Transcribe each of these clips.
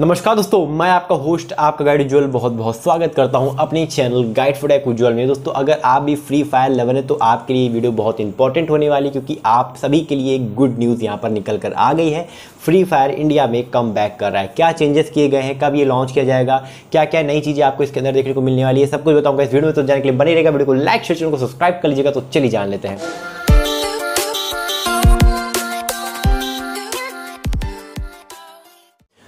नमस्कार दोस्तों मैं आपका होस्ट आपका गाइड उज्ज्वल बहुत बहुत स्वागत करता हूं अपने channel guide for tech Ujjwal में दोस्तों अगर आप भी फ्री फायर लवर हैं तो आपके लिए वीडियो बहुत इंपॉर्टेंट होने वाली क्योंकि आप सभी के लिए गुड न्यूज़ यहां पर निकल कर आ गई है फ्री फायर इंडिया में कम बैक कर रहा है क्या चेंजेस किए गए हैं कब ये लॉन्च किया जाएगा क्या क्या नई चीज़ें आपको इसके अंदर देखने को मिलने वाली है सब कुछ बताऊँगा इस वीडियो में तो जाने के लिए बने रहेगा वीडियो को लाइक शेयर को सब्सक्राइब कर लीजिएगा तो चलिए जान लेते हैं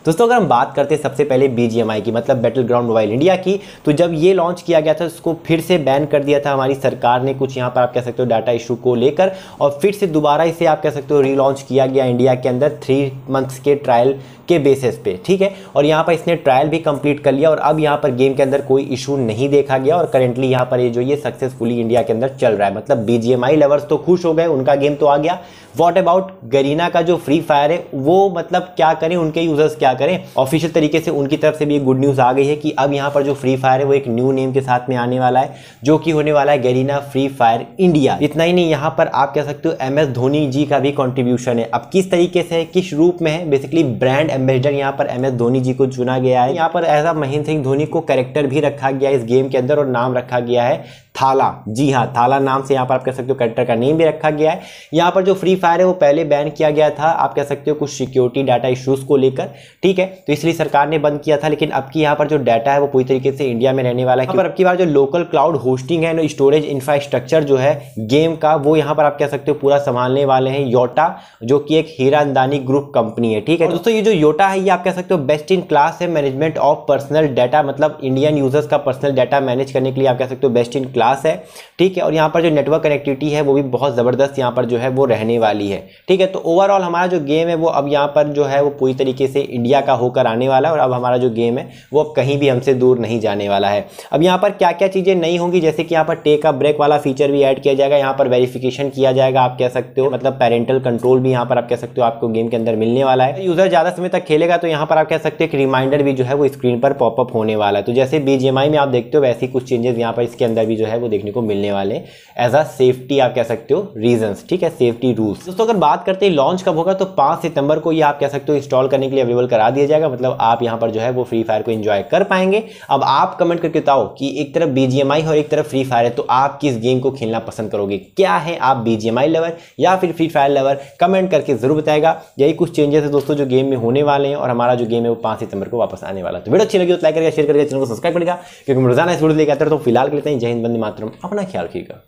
दोस्तों अगर हम बात करते हैं सबसे पहले बी की मतलब बैटल ग्राउंड मोबाइल इंडिया की तो जब ये लॉन्च किया गया था उसको फिर से बैन कर दिया था हमारी सरकार ने कुछ यहाँ पर आप कह सकते हो डाटा इशू को लेकर और फिर से दोबारा इसे आप कह सकते हो रीलॉन्च किया गया इंडिया के अंदर थ्री मंथ्स के ट्रायल के बेसिस पे ठीक है और यहाँ पर इसने ट्रायल भी कंप्लीट कर लिया और अब यहाँ पर गेम के अंदर कोई इशू नहीं देखा गया और करेंटली यहाँ पर ये जो ये सक्सेसफुली इंडिया के अंदर चल रहा है मतलब बीजीएमआई लवर्स तो खुश हो गए उनका गेम तो आ गया वॉट अबाउट गरीना का जो फ्री फायर है वो मतलब क्या करें उनके यूजर्स क्या करें ऑफिशियल तरीके से उनकी तरफ से भी गुड न्यूज़ आ गई है कि अब यहाँ पर जो फ्री फायर है वो एक न्यू नेम के साथ में आने वाला है जो कि होने वाला है गरीना फ्री फायर इंडिया इतना ही नहीं यहाँ पर आप कह सकते हो एम धोनी जी का भी कॉन्ट्रीब्यूशन है अब किस तरीके से किस रूप में है बेसिकली ब्रांड एम्बेसडर यहाँ पर एम एस धोनी जी को चुना गया है यहाँ पर एज अ महेंद्र सिंह धोनी को कैरेक्टर भी रखा गया है इस गेम के अंदर और नाम रखा गया है थाला जी हाँ थाला नाम से यहाँ पर आप कह सकते हो कैरेक्टर का नेम भी रखा गया है यहाँ पर जो फ्री फायर है वो पहले बैन किया गया था आप कह सकते हो कुछ सिक्योरिटी डाटा इश्यूज़ को लेकर ठीक है तो इसलिए सरकार ने बंद किया था लेकिन अब की यहाँ पर जो डाटा है वो पूरी तरीके से इंडिया में रहने वाला है हाँ, पर अब की बार जो लोकल क्लाउड होस्टिंग है स्टोरेज इंफ्रास्ट्रक्चर जो है गेम का वो यहाँ पर आप कह सकते हो पूरा संभालने वाले हैं योटा जो कि एक हीरा अंदानी ग्रुप कंपनी है ठीक है दोस्तों ये जो योटा है ये आप कह सकते हो बेस्ट इन क्लास है मैनेजमेंट ऑफ पर्सनल डाटा मतलब इंडियन यूजर्स का पर्सनल डाटा मैनेज करने के लिए आप कह सकते हो बेस्ट इन क्लास क्लास है ठीक है और यहाँ पर जो नेटवर्क कनेक्टिविटी है वो भी बहुत ज़बरदस्त यहाँ पर जो है वो रहने वाली है ठीक है तो ओवरऑल हमारा जो गेम है वो अब यहाँ पर जो है वो पूरी तरीके से इंडिया का होकर आने वाला है और अब हमारा जो गेम है वो अब कहीं भी हमसे दूर नहीं जाने वाला है अब यहाँ पर क्या क्या चीज़ें नहीं होंगी जैसे कि यहाँ पर टेक अप ब्रेक वाला फीचर भी ऐड किया जाएगा यहाँ पर वेरीफिकेशन किया जाएगा आप कह सकते हो मतलब पेरेंटल कंट्रोल भी यहाँ पर आप कह सकते हो आपको गेम के अंदर मिलने वाला है यूज़र ज़्यादा समय तक खेलेगा तो यहाँ पर आप कह सकते हो कि रिमाइंडर भी जो है वो स्क्रीन पर पॉपअप होने वाला है तो जैसे बी में आप देखते हो वैसे कुछ चेंजेस यहाँ पर इसके अंदर भी जो है वो देखने को मिलने वाले एज अ सेफ्टी आप कह सकते हो रीजन ठीक है सेफ्टी रूल्स दोस्तों अगर बात करते हैं लॉन्च कब होगा तो पांच सितंबर को ये आप कह सकते हो इंस्टॉल करने के लिए अवेलेबल करा दिया जाएगा मतलब आप यहां पर जो है वो फ्री फायर को इंजॉय कर पाएंगे अब आप कमेंट करके बताओ कि एक तरफ बी और एक तरफ फ्री फायर है तो आप किस गेम को खेलना पसंद करोगे क्या है आप बी लवर या फिर फ्री फायर लवर कमेंट करके जरूर बताएगा यही कुछ चेंजेस है दोस्तों जो गेम में होने वाले हैं और हमारा जो गेम है वो पांच सितंबर को वापस आने वाला तो वीडियो अच्छी लगी तो लाइक करके शेयर करके चैनल को सब्सक्राइब करेगा क्योंकि रोजाना इस वीडियो लेकर आता तो फिलहाल के लेते तो हैं जय हिंद बंद मातरम अपना ख्याल रखिएगा